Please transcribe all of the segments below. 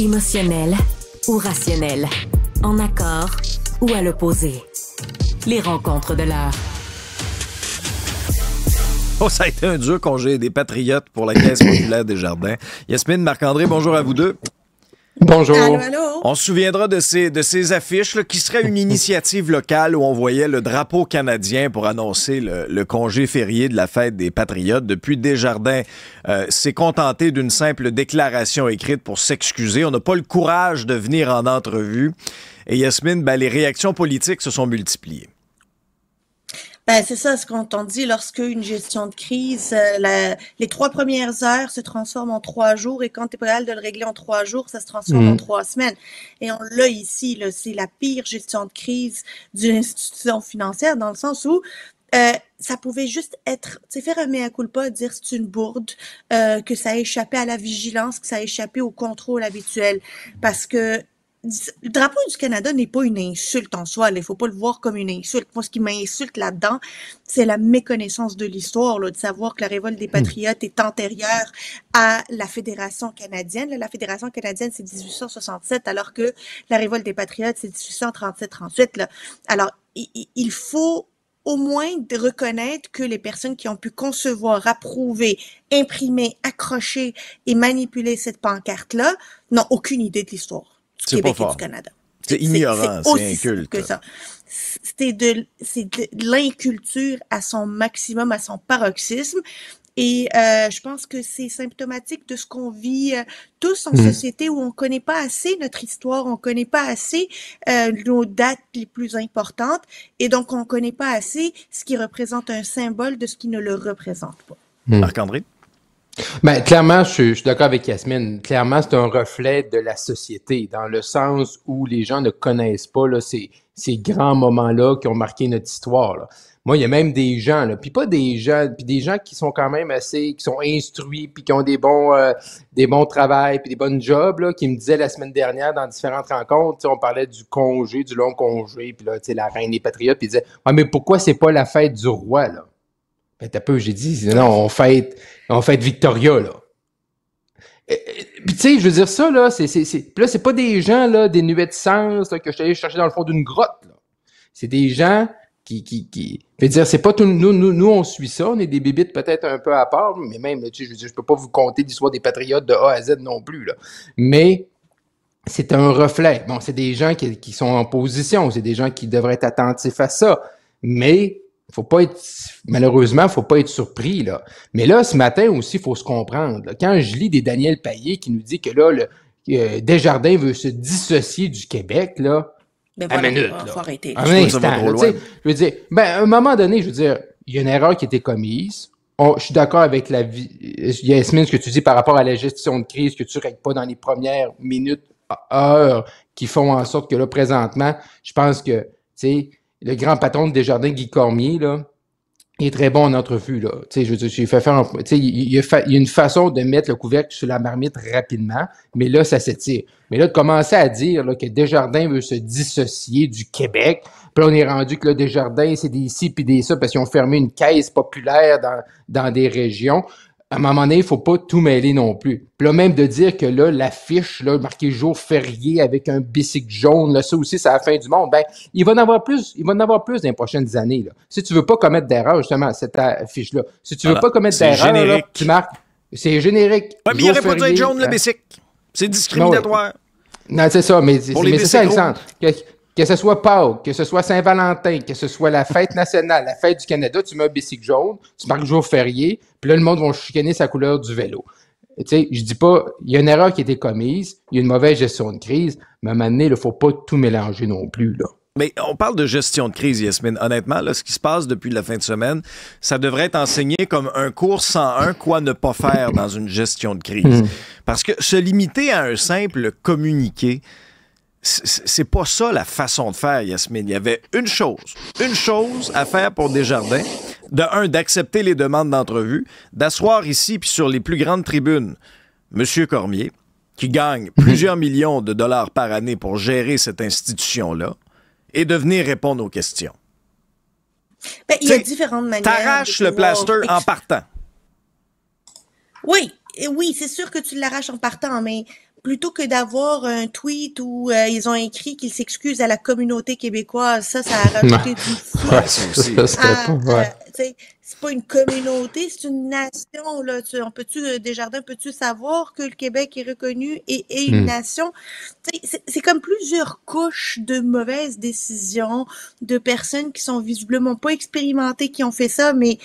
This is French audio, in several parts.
Émotionnel ou rationnel, en accord ou à l'opposé. Les rencontres de l'heure. » Oh, ça a été un dur congé des Patriotes pour la Caisse populaire des Jardins. Yasmine, Marc-André, bonjour à vous deux. Bonjour. On se souviendra de ces, de ces affiches qui seraient une initiative locale où on voyait le drapeau canadien pour annoncer le, congé férié de la fête des Patriotes. Depuis Desjardins euh, s'est contenté d'une simple déclaration écrite pour s'excuser. On n'a pas le courage de venir en entrevue. Et Yasmine, ben, les réactions politiques se sont multipliées. Ben, c'est ça ce qu'on t'en dit lorsqu'une une gestion de crise, euh, la, les trois premières heures se transforment en trois jours et quand tu es prêt de le régler en trois jours, ça se transforme en mmh. trois semaines. Et on l'a ici, c'est la pire gestion de crise d'une institution financière dans le sens où euh, ça pouvait juste être, tu sais, faire un mea culpa, dire c'est une bourde, euh, que ça a échappé à la vigilance, que ça a échappé au contrôle habituel. Parce que le drapeau du Canada n'est pas une insulte en soi. Il faut pas le voir comme une insulte. Moi, ce qui m'insulte là-dedans, c'est la méconnaissance de l'histoire, de savoir que la révolte des hmm. patriotes est antérieure à la Fédération canadienne. La Fédération canadienne, c'est 1867, alors que la révolte des patriotes, c'est 1837-38. Alors, il faut au moins reconnaître que les personnes qui ont pu concevoir, approuver, imprimer, accrocher et manipuler cette pancarte-là n'ont aucune idée de l'histoire. C'est Québec et C'est ignorant, c'est inculte. C'est de, l'inculture à son maximum, à son paroxysme. Et euh, je pense que c'est symptomatique de ce qu'on vit euh, tous en hmm. société où on ne connaît pas assez notre histoire, on ne connaît pas assez euh, nos dates les plus importantes et donc on ne connaît pas assez ce qui représente un symbole de ce qui ne le représente pas. Hmm. Marc-André? Ben, clairement, je, suis d'accord avec Yasmine. Clairement, c'est un reflet de la société, dans le sens où les gens ne connaissent pas là, ces, grands moments-là qui ont marqué notre histoire. Moi, il y a même des gens, puis pas des gens, puis des gens qui sont quand même assez, qui sont instruits, puis qui ont des bons, euh, des bons travails, puis des bonnes jobs, qui me disaient la semaine dernière dans différentes rencontres, on parlait du congé, du long congé, puis là, la reine des patriotes, puis ils disaient, mais pourquoi c'est pas la fête du roi, là? Ben, t'as peu, j'ai dit, non, on fait, on fait Victoria, là. Euh, euh, Puis tu sais, je veux dire ça, là, c'est, c'est, c'est... là, c'est pas des gens, là, des nuées de sens, que je suis allé chercher dans le fond d'une grotte, là. C'est des gens qui, qui, qui... Je veux dire, c'est pas tout, nous, nous, nous, on suit ça, on est des bébites peut-être un peu à part, mais même, tu sais, je veux dire, je peux pas vous compter l'histoire des patriotes de A à Z non plus, là. Mais, c'est un reflet. Bon, c'est des gens qui, qui sont en position, c'est des gens qui devraient être attentifs à ça. Mais, faut pas être, malheureusement, faut pas être surpris, là. Mais là, ce matin aussi, faut se comprendre. Quand je lis des Daniel Payet qui nous dit que là, Desjardins veut se dissocier du Québec, là. Ben à Un ah je instant, je veux dire, ben, à un moment donné, je veux dire, il y a une erreur qui a été commise. je suis d'accord avec la vie, euh, Yasmine, ce que tu dis par rapport à la gestion de crise, que tu règles pas dans les premières minutes, heures, qui font en sorte que là, présentement, je pense que, tu sais, le grand patron de Desjardins, Guy Cormier, là, il est très bon en entrevue, là. je fait faire il, y a, une façon de mettre le couvercle sur la marmite rapidement, mais là, ça s'étire. Mais là, de commencer à dire, là, que Desjardins veut se dissocier du Québec, puis on est rendu que là, Desjardins, c'est des ici puis des ça, parce qu'ils ont fermé une caisse populaire dans, dans des régions à un moment donné, il faut pas tout mêler non plus. Puis là, même de dire que là, l'affiche, là, marqué jour férié avec un bicycle jaune, là, ça aussi, c'est la fin du monde. Ben, il va en avoir plus, il va en avoir plus dans les prochaines années, là. Si tu veux pas commettre d'erreur, justement, cette affiche-là. Si tu veux pas commettre d'erreur, tu marques, c'est générique. Ouais, mais il aurait pas dû jaune, le euh, bicycle. C'est discriminatoire. Non, non c'est ça, mais, c'est ça, Alexandre que ce soit Pâques, que ce soit Saint-Valentin, que ce soit la fête nationale, la fête du Canada, tu mets un bicycle jaune, tu marques jour férié, puis là, le monde va chicaner sa couleur du vélo. Tu sais, je dis pas, il y a une erreur qui a été commise, il y a une mauvaise gestion de crise, mais à un moment donné, il ne faut pas tout mélanger non plus, là. Mais on parle de gestion de crise, Yasmine. Honnêtement, ce qui se passe depuis la fin de semaine, ça devrait être enseigné comme un cours 101, quoi ne pas faire dans une gestion de crise. Hmm. Parce que se limiter à un simple communiqué, c'est pas ça la façon de faire, Yasmine. Il y avait une chose, une chose à faire pour Desjardins. De un, d'accepter les demandes d'entrevue, d'asseoir ici puis sur les plus grandes tribunes M. Cormier, qui gagne plusieurs millions de dollars par année pour gérer cette institution-là, et de venir répondre aux questions. Ben, il y a différentes manières. T'arraches le plaster en partant. Oui, oui, c'est sûr que tu l'arraches en partant, mais plutôt que d'avoir un tweet où euh, ils ont écrit qu'ils s'excusent à la communauté québécoise, ça, ça a rajouté du fou. Ah, euh, c'est pas une communauté, c'est une nation. Là. Tu, on peut-tu, euh, Desjardins, peux-tu savoir que le Québec est reconnu et est une hmm. nation? C'est comme plusieurs couches de mauvaises décisions, de personnes qui sont visiblement pas expérimentées, qui ont fait ça, mais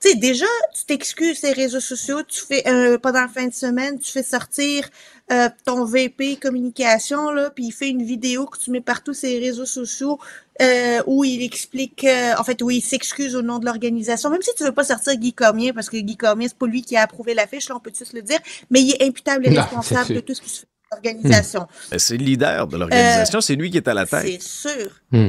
tu sais, déjà, tu t'excuses les réseaux sociaux, tu fais euh, pendant la fin de semaine, tu fais sortir euh, ton VP communication, là, puis il fait une vidéo que tu mets partout sur les réseaux sociaux euh, où il explique, euh, en fait, où il s'excuse au nom de l'organisation, même si tu veux pas sortir Guy Cormier, parce que Guy Cormier, c'est pas lui qui a approuvé la fiche, on peut tous le dire, mais il est imputable et responsable de tout ce qui se fait organisation. Hmm. Ben, c'est le leader de l'organisation, c'est lui qui est à la tête. C'est sûr. Hmm.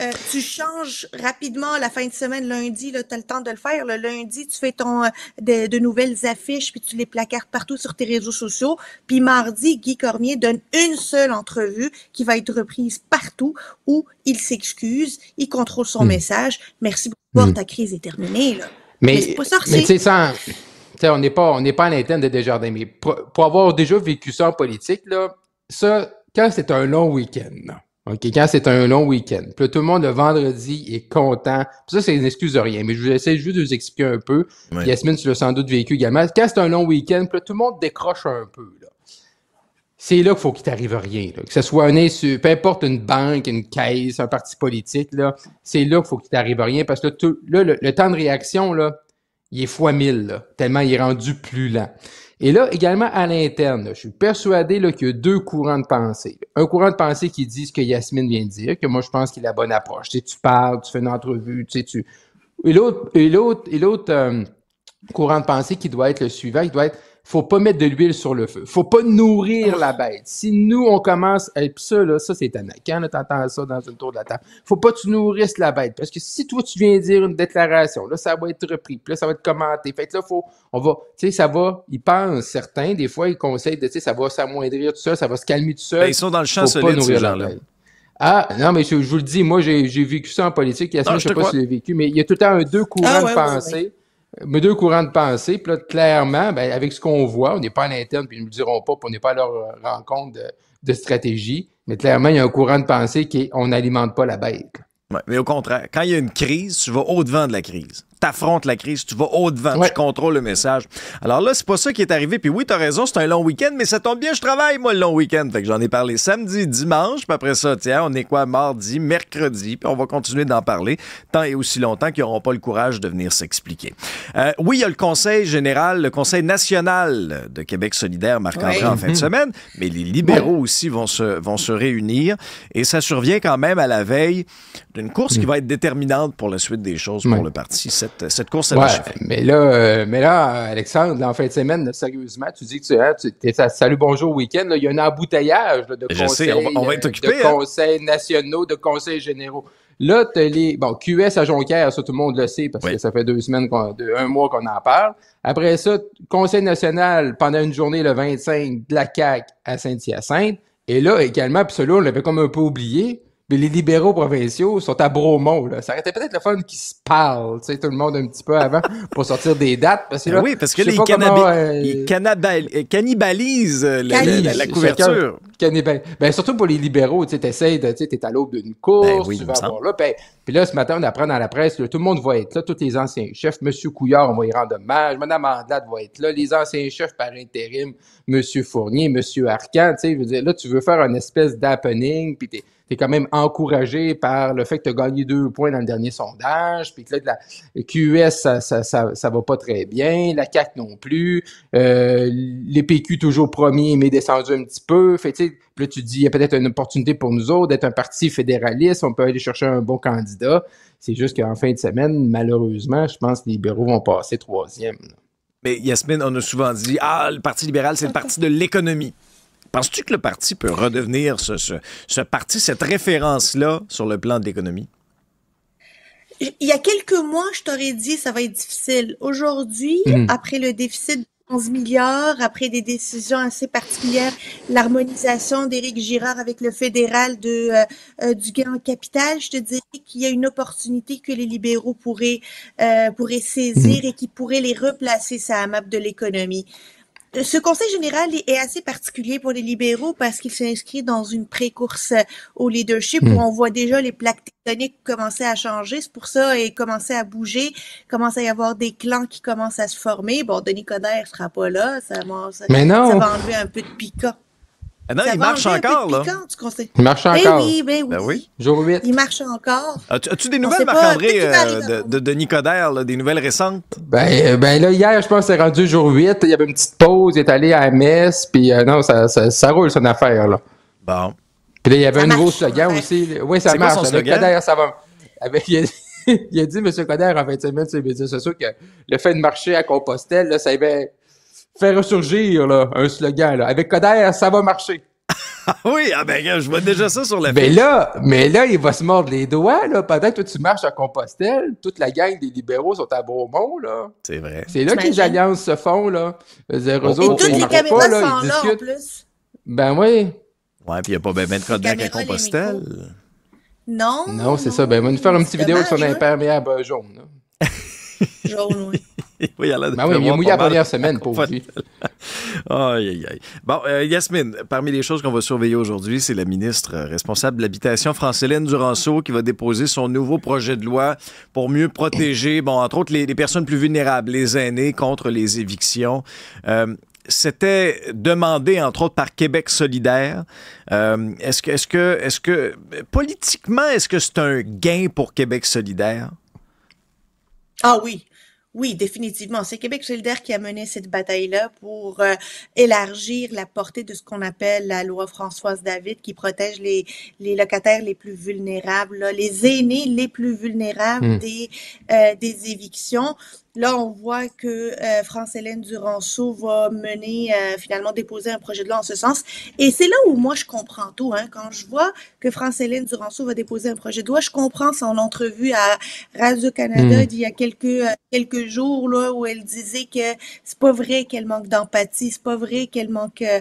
Euh, tu changes rapidement la fin de semaine, lundi, tu as le temps de le faire. Le lundi, tu fais ton euh, de, nouvelles affiches, puis tu les placardes partout sur tes réseaux sociaux. Puis mardi, Guy Cormier donne une seule entrevue qui va être reprise partout où il s'excuse, il contrôle son hmm. message. Merci beaucoup, hmm. ta crise est terminée. Mais, c'est pas tu sais, on n'est pas, on n'est pas à l'interne de Desjardins, mais pour, avoir déjà vécu ça en politique, là, ça, quand c'est un long week-end, OK, quand c'est un long week-end. Puis tout le monde le vendredi est content. ça, c'est une excuse de rien, mais je vous essaie juste de vous expliquer un peu. Yasmin, Yasmine, tu l'as sans doute vécu également. Quand c'est un long week-end, puis tout le monde décroche un peu. C'est là qu'il faut qu'il t'arrive rien. Que ce soit un insu, peu importe une banque, une caisse, un parti politique, là, c'est là qu'il faut qu'il t'arrive rien parce que le, le, temps de réaction, là, il est fois mille, tellement il est rendu plus lent. Et là, également à l'interne, je suis persuadé qu'il y a deux courants de pensée. Un courant de pensée qui dit ce que Yasmine vient de dire, que moi je pense qu'il a la bonne approche. Tu, tu parles, tu fais une entrevue, tu sais, tu. Et l'autre, et l'autre, et l'autre euh, courant de pensée qui doit être le suivant, qui doit être faut pas mettre de l'huile sur le feu. Faut pas nourrir la bête. Si nous, on commence, ça, ça, c'est anacan, là, ça dans une tour de la table. Faut pas que tu nourrisses la bête. Parce que si toi, tu viens dire une déclaration, là, ça va être repris, puis là, ça va être commenté. Fait là, faut, on va, tu sais, ça va, ils pensent, certains, des fois, ils conseillent de, tu sais, ça va s'amoindrir tout seul, ça va se calmer tout seul. Ben, ils sont dans le champ solide, nourrir là Ah, non, mais je, vous le dis, moi, j'ai vécu ça en politique. moment, je sais pas si j'ai vécu, mais il y a tout le temps un deux courants ah, de pensée mes deux courants de pensée. Puis là, clairement, ben, avec ce qu'on voit, on n'est pas à l'interne, puis ils ne le diront pas, puis on n'est pas à leur euh, rencontre de, stratégie. Mais clairement, il y a un courant de pensée qui est on n'alimente pas la bête. mais au contraire, quand il y a une crise, tu vas au-devant de la crise t'affrontes la crise, tu vas au-devant, tu contrôles le message. Alors là, c'est pas ça qui est arrivé. Puis oui, t'as raison, c'est un long week-end, mais ça tombe bien, je travaille, moi, le long week-end. Fait que j'en ai parlé samedi, dimanche, puis après ça, tiens, on est quoi, mardi, mercredi, puis on va continuer d'en parler tant et aussi longtemps qu'ils n'auront pas le courage de venir s'expliquer. Euh, oui, il y a le Conseil général, le Conseil national de Québec solidaire, Marc-André, en fin de mhm. semaine, mais les libéraux aussi vont se, vont se réunir et ça survient quand même à la veille d'une course qui mm. va être déterminante pour la suite des choses pour le parti cette, course ouais, mais là, euh, mais là, Alexandre, en fin de semaine, sérieusement, tu dis que tu, hein, Salut Bonjour Week-end, il y a un embouteillage de, conseils, nationaux, de conseils généraux. Là, tu les. Bon, QS à Jonquière, ça, tout le monde le sait parce que ça fait deux semaines, un mois qu'on en parle. Après ça, Conseil national pendant une journée le 25 de la CAQ à Saint-Hyacinthe. Et là, également, puis celui-là, on l'avait comme un peu oublié. Mais les libéraux provinciaux sont à Bromont, là. Ça aurait été peut-être le fun qu'ils se parlent, tu sais, tout le monde un petit peu avant pour sortir des dates. Ben oui, parce que les ils, euh, euh, cannibalisent euh, la, couverture. Cannibal... Ben, surtout pour les libéraux, tu sais, t'essayes de, tu sais, t'es à l'aube d'une course, ben oui, là. Ben, puis là, ce matin, on apprend dans la presse, que tout le monde va être là, tous les anciens chefs. Monsieur Couillard, on va y rendre hommage. Madame Andelade va être là. Les anciens chefs par intérim, Monsieur Fournier, Monsieur Arcan, tu sais, là, tu veux faire une espèce d'happening, puis t'es tu es quand même encouragé par le fait que tu as gagné deux points dans le dernier sondage, puis que là, la QS, ça, ça, va pas très bien, la CAC non plus, l'EPQ euh, les PQ toujours premier, mais descendu un petit peu. Fait, là, tu dis, il y a peut-être une opportunité pour nous autres d'être un parti fédéraliste, on peut aller chercher un bon candidat. C'est juste qu'en fin de semaine, malheureusement, je pense que les libéraux vont passer troisième. Mais Yasmine, on a souvent dit, ah, le Parti libéral, c'est le parti de l'économie. Penses-tu que le parti peut redevenir ce, parti, cette référence-là sur le plan de l'économie? Il y a quelques mois, je t'aurais dit, ça va être difficile. Aujourd'hui, mhm. après le déficit de 11 milliards, après des décisions assez particulières, l'harmonisation d'Éric Girard avec le fédéral de, euh, euh, du gain en capital, je te dirais qu'il y a une opportunité que les libéraux pourraient, euh, saisir mhm. et qui pourrait les replacer sur la map de l'économie. Ce conseil général est assez particulier pour les libéraux parce qu'il s'inscrit dans une pré-course euh, au leadership hmm. où on voit déjà les plaques tectoniques commencer à changer. C'est pour ça et commencer à bouger, commence à y avoir des clans qui commencent à se former. Bon, Denis Coderre sera pas là, ça, ça va enlever un peu de piquant. Ah non, il marche encore, là. il marche ben encore. Ben oui, ben oui. Jour 8. Il marche encore. As-tu, des nouvelles, Marc-André, euh, de, de, de Nicodère, des nouvelles récentes? Ben, euh, ben, là, hier, je pense c'est rendu jour 8. Il y avait une petite pause, il est allé à la puis euh, non, ça, roule son affaire, là. Bon. Puis là, il y avait un nouveau slogan aussi. Oui, ça marche. Quoi ça va. il, a, dit, M. Coderre, en 25 minutes, il sur dit c'est sûr que le fait de marcher à Compostelle, là, ça avait Faire ressurgir là, un slogan. Là. Avec Coder, ça va marcher. oui, ah ben, je vois déjà ça sur la Mais là, mais là, il va se mordre les doigts, là. Pendant que toi, tu marches à Compostelle, toute la gang des libéraux sont à Beaumont, là. C'est vrai. C'est là que les alliances se font, là. Zéro les autres, sont pas, oh, oh, oh, là, en plus. Ben oui. Ouais, puis il n'y a pas ben, ben de à Compostelle. Non. Non, c'est ça. Ben, on va nous faire une petite vidéo sur l'imperméable jaune, jaune, oui oui, y a ben oui, il a mouillé la première semaine pour lui. aïe, aïe, aïe. Bon, euh, Yasmine, parmi les choses qu'on va surveiller aujourd'hui, c'est la ministre euh, responsable de l'habitation, Francéline Duranceau, qui va déposer son nouveau projet de loi pour mieux protéger, bon, entre autres, les, les personnes plus vulnérables, les aînés contre les évictions. Euh, c'était demandé, entre autres, par Québec solidaire. est-ce que, est-ce que, est-ce que, politiquement, est-ce que c'est un gain pour Québec solidaire? Ah oui, oui, définitivement. C'est Québec solidaire qui a mené cette bataille-là pour euh, élargir la portée de ce qu'on appelle la loi Françoise David qui protège les, les locataires les plus vulnérables, les aînés les plus vulnérables hmm. des, euh, des évictions. Là, on voit que euh, France-Hélène Duranceau va mener, euh, finalement, déposer un projet de loi en ce sens. Et c'est là où moi, je comprends tout. Hein. Quand je vois que France-Hélène Duranceau va déposer un projet de loi, je comprends son entrevue à Radio-Canada hmm. d'il y a quelques, euh, quelques jours, là, où elle disait que c'est pas vrai qu'elle manque d'empathie, c'est pas vrai qu'elle manque euh,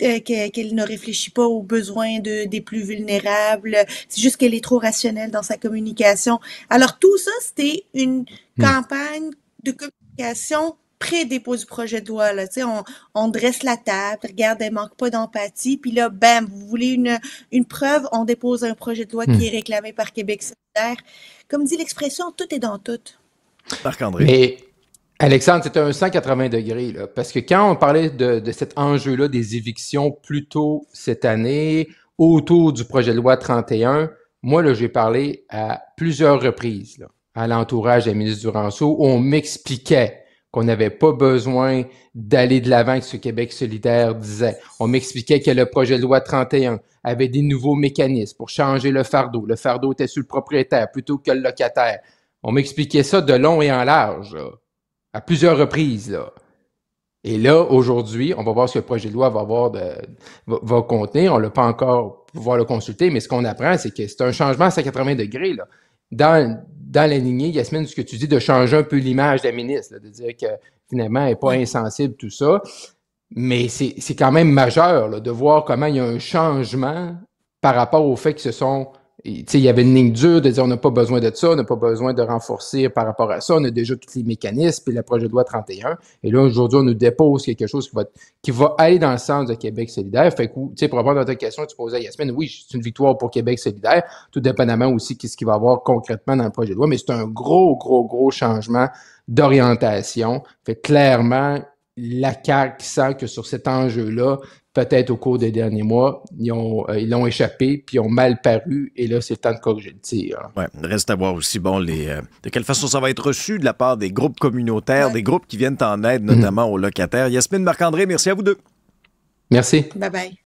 euh qu'elle ne réfléchit pas aux besoins de, des plus vulnérables. C'est juste qu'elle est trop rationnelle dans sa communication. Alors tout ça, c'était une hmm. campagne de communication pré dépose du projet de loi. On, on dresse la table, regarde, elle manque pas d'empathie, puis là, bam, vous voulez une, une preuve, on dépose un projet de loi qui hmm. est réclamé par Québec solidaire. Comme dit l'expression, tout est dans tout. Marc-André. Alexandre, c'est un 180 degrés, parce que quand on parlait de, cet enjeu-là des évictions plus tôt cette année, autour du projet de loi 31, moi, là, j'ai parlé à plusieurs reprises. Là à l'entourage des la ministre Duranceau, on m'expliquait qu'on n'avait pas besoin d'aller de l'avant que ce Québec solidaire disait. On m'expliquait que le projet de loi 31 avait des nouveaux mécanismes pour changer le fardeau. Le fardeau était sur le propriétaire plutôt que le locataire. On m'expliquait ça de long et en large, à plusieurs reprises. Et là, aujourd'hui, on va voir ce que le projet de loi va, avoir de, va, contenir. On ne l'a pas encore pouvoir le consulter, mais ce qu'on apprend, c'est que c'est un changement à 180 degrés. Là dans, dans la lignée, Yasmine, ce que tu dis, de changer un peu l'image de la ministre, de dire que finalement, elle n'est pas insensible, tout ça. Mais c'est quand même majeur de voir comment il y a un changement par rapport au fait qu'ils se sont il y avait une ligne dure de dire on n'a pas besoin de ça, on n'a pas besoin de renforcer par rapport à ça, on a déjà tous les mécanismes, puis le projet de loi 31. Et là, aujourd'hui, on nous dépose quelque chose qui va, qui va aller dans le sens de Québec solidaire. Fait que, tu sais, pour répondre à ta question que tu posais à Yasmine, oui, c'est une victoire pour Québec solidaire, tout dépendamment aussi de ce qu'il va y avoir concrètement dans le projet de loi, mais c'est un gros, gros, gros changement d'orientation. Fait clairement, la qui sent que sur cet enjeu-là, peut-être au cours des derniers mois, ils ont, euh, ils l'ont échappé, puis ils ont mal paru, et là, c'est le temps de corriger le tir. reste à voir aussi, bon, les, euh, de quelle façon ça va être reçu de la part des groupes communautaires, des groupes qui viennent en aide, mhm. notamment aux locataires. Yasmine Marc-André, merci à vous deux. Merci. Bye-bye.